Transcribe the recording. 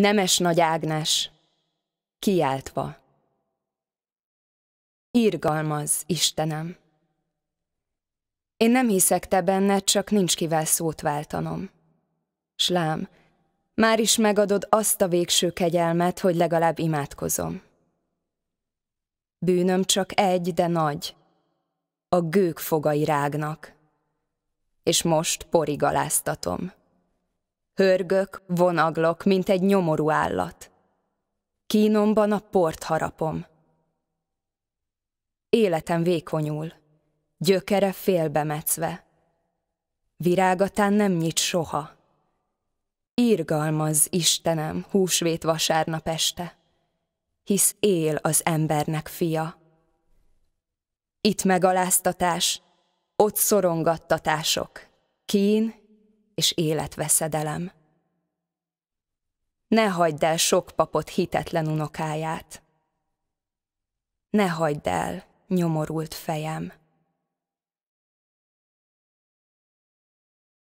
Nemes Nagy Ágnes, kiáltva. Irgalmaz, Istenem! Én nem hiszek te benned, csak nincs kivel szót váltanom. Slám, már is megadod azt a végső kegyelmet, hogy legalább imádkozom. Bűnöm csak egy, de nagy. A gők fogai rágnak. És most porigaláztatom. Hörgök, vonaglok, mint egy nyomorú állat. Kínomban a port harapom. Életem vékonyul, gyökere félbemetszve. Virágatán nem nyit soha. Írgalmaz, Istenem, húsvét vasárnap este, hisz él az embernek fia. Itt megaláztatás, ott szorongattatások, kín és életveszedelem. Ne hagyd el sok papot hitetlen unokáját. Ne hagyd el, nyomorult fejem.